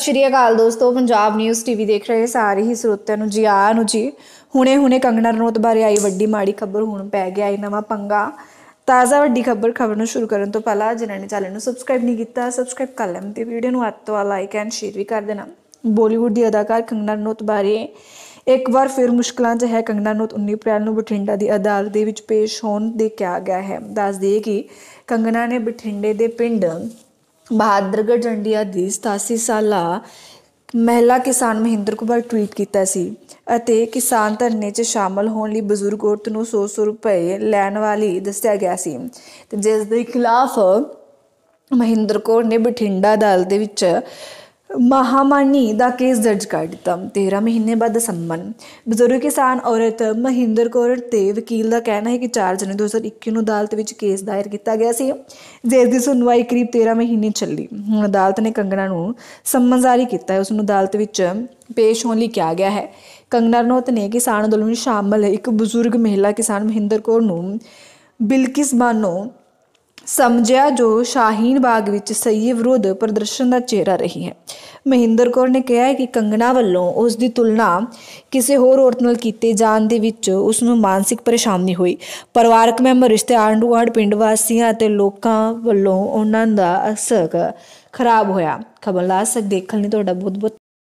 ਸ਼੍ਰੀ ਅਕਾਲ ਦੋਸਤੋ Punjab news TV ਦੇਖ ਰਹੇ ਸਾਰੇ ਹੀ ਸਰੋਤਿਆਂ ਨੂੰ ਜੀ ਆਇਆਂ ਨੂੰ ਜੀ ਹੁਣੇ-ਹੁਣੇ ਕੰਗਣਾ ਰਣੌਤ ਬਾਰੇ ਆਈ ਵੱਡੀ ਮਾੜੀ ਖਬਰ ਹੁਣ ਪੈ ਗਿਆ ਇਹ ਨਵਾਂ ਪੰਗਾ ਤਾਜ਼ਾ ਵੱਡੀ ਖਬਰ ਖਬਰ ਨੂੰ ਸ਼ੁਰੂ ਕਰਨ ਤੋਂ ਪਹਿਲਾਂ ਜਿਨ੍ਹਾਂ ਨੇ ਚੈਨਲ ਨੂੰ ਸਬਸਕ੍ਰਾਈਬ ਨਹੀਂ ਕੀਤਾ ਸਬਸਕ੍ਰਾਈਬ ਕਰ ਲੈਣ ਤੇ ਵੀਡੀਓ ਨੂੰ ਅੱਤ ਤੋਂ ਲਾਈਕ ਐਂਡ ਸ਼ੇਅਰ ਵੀ ਕਰ ਦੇਣਾ ਬਾਲੀਵੁੱਡ ਦੀ ਅਦਾਕਾਰ ਕੰਗਣਾ ਰਣੌਤ ਬਾਰੇ ਇੱਕ ਵਾਰ ਫਿਰ ਮੁਸ਼ਕਲਾਂ 'ਚ ਹੈ ਕੰਗਣਾ ਨੂੰ 19 ਅਪ੍ਰੈਲ ਨੂੰ ਬਠਿੰਡਾ ਦੀ ਅਦਾਲਤ ਦੇ ਵਿੱਚ ਪੇਸ਼ ਹੋਣ ਦੇ ਕਿਹਾ ਗਿਆ ਹੈ ਦੱਸ ਦਈਏ ਕਿ ਕੰਗਣਾ ਨੇ ਬਠਿੰਡੇ ਦੇ ਪਿੰਡ ਬਹਾਦਰਗੜ੍ਹ ਜੰਡੀਆ ਦੀ 87 ਸਾਲਾ ਮਹਿਲਾ ਕਿਸਾਨ ਮਹਿੰਦਰ ਕੁਮਾਰ ਟਵੀਟ ਕੀਤਾ ਸੀ ਅਤੇ ਕਿਸਾਨ ਧਰਨੇ 'ਚ ਸ਼ਾਮਲ ਹੋਣ ਲਈ ਬਜ਼ੁਰਗ ਔਰਤ ਨੂੰ 100-100 ਰੁਪਏ ਲੈਣ ਵਾਲੀ ਦੱਸਿਆ ਗਿਆ ਸੀ ਤੇ ਜਿਸ ਦੇ ਖਿਲਾਫ ਮਹਿੰਦਰ ਕੋਰ ਨੇ ਬਠਿੰਡਾ ਅਦਾਲਤ ਦੇ ਵਿੱਚ ਮਹਾਮਾਨੀ ਦਾ ਕੇਸ ਦਰਜ ਕਰ ਦਿੱਤਾ 13 ਮਹੀਨੇ ਬਾਅਦ ਸੰਮਨ ਬਜ਼ੁਰਗ ਕਿਸਾਨ ਔਰਤ ਮਹਿੰਦਰ ਕੌਰ ਤੇ ਵਕੀਲ ਦਾ ਕਹਿਣਾ ਹੈ ਕਿ 4 ਜਨਵਰੀ 2021 ਨੂੰ ਅਦਾਲਤ ਵਿੱਚ ਕੇਸ ਦਾਇਰ ਕੀਤਾ ਗਿਆ ਸੀ ਜਿਸ ਦੀ ਸੁਣਵਾਈ ਕਰੀਬ 13 ਮਹੀਨੇ ਚੱਲੀ ਹੁਣ ਅਦਾਲਤ ਨੇ ਕੰਗਣਾ ਨੂੰ ਸੰਮਨ ਜਾਰੀ ਕੀਤਾ ਹੈ ਉਸ ਨੂੰ ਅਦਾਲਤ ਵਿੱਚ ਪੇਸ਼ ਹੋਣ ਲਈ ਕਿਹਾ ਗਿਆ ਹੈ ਕੰਗਣਾ ਰਣੌਤ ਨੇ ਕਿਸਾਨ ਅੰਦੋਲਨ ਵਿੱਚ ਸ਼ਾਮਲ ਇੱਕ ਬਜ਼ੁਰਗ ਮਹਿਲਾ ਕਿਸਾਨ ਮਹਿੰਦਰ ਕੌਰ ਨੂੰ ਬਿਲਕਿਸ ਬਾਨੋ ਸਮਝਿਆ ਜੋ ਸ਼ਾਹੀਨ ਬਾਗ ਵਿੱਚ ਸਹੀ ਵਿਰੋਧ ਪ੍ਰਦਰਸ਼ਨ ਦਾ ਚਿਹਰਾ ਰਹੀ ਹੈ ਮਹਿੰਦਰ ਕੌਰ ਨੇ ਕਿਹਾ ਹੈ ਕਿ ਕੰਗਣਾ ਵੱਲੋਂ ਉਸ ਦੀ ਤੁਲਨਾ ਕਿਸੇ ਹੋਰ ਔਰਤ ਨਾਲ ਕੀਤੇ ਜਾਣ ਦੇ ਵਿੱਚ ਉਸ ਨੂੰ ਮਾਨਸਿਕ ਪਰੇਸ਼ਾਨੀ ਹੋਈ ਪਰਿਵਾਰਕ ਮੈਂਬਰ ਰਿਸਤੇ ਅੰਡੂਆੜ ਪਿੰਡ ਵਾਸੀਆਂ ਅਤੇ ਲੋਕਾਂ ਵੱਲੋਂ ਉਹਨਾਂ ਦਾ ਅਸਰ ਖਰਾਬ ਹੋਇਆ ਲਾ ਸਕ ਦੇਖਣ ਲਈ ਤੁਹਾਡਾ ਬਹੁਤ ਬਹੁਤ